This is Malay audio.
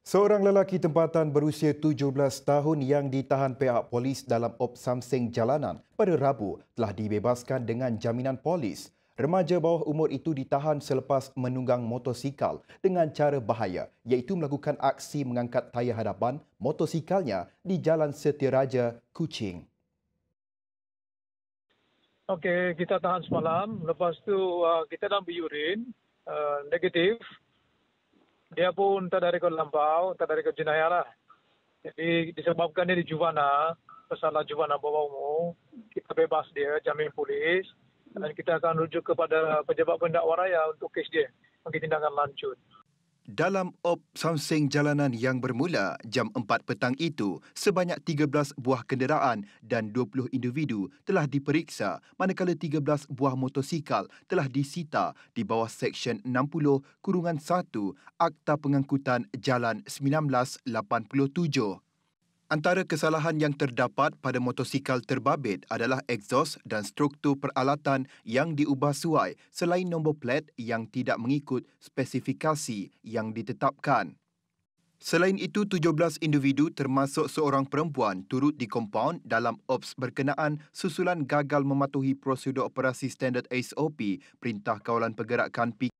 Seorang lelaki tempatan berusia 17 tahun yang ditahan pihak polis dalam Op Samseng Jalanan pada Rabu telah dibebaskan dengan jaminan polis. Remaja bawah umur itu ditahan selepas menunggang motosikal dengan cara bahaya iaitu melakukan aksi mengangkat tayar hadapan motosikalnya di Jalan Setiraja, Kuching. Okey, kita tahan semalam. Lepas tu uh, kita dalam urine uh, negatif dia pun tak dari kot lampau, tak dari kot jenayah lah. Jadi disebabkan dia di Juvana, pesalah Juvana bawa umur, kita bebas dia, jamin polis. Dan kita akan rujuk kepada pejabat pendakwa raya untuk kes dia, bagi tindakan lanjut. Dalam op samseng jalanan yang bermula jam 4 petang itu, sebanyak 13 buah kenderaan dan 20 individu telah diperiksa manakala 13 buah motosikal telah disita di bawah Seksyen 60 Kurungan 1 Akta Pengangkutan Jalan 1987. Antara kesalahan yang terdapat pada motosikal terbabit adalah exhaust dan struktur peralatan yang diubah suai selain nombor plat yang tidak mengikut spesifikasi yang ditetapkan. Selain itu, 17 individu termasuk seorang perempuan turut dikompaun dalam ops berkenaan susulan gagal mematuhi prosedur operasi standard SOP Perintah Kawalan Pergerakan PK.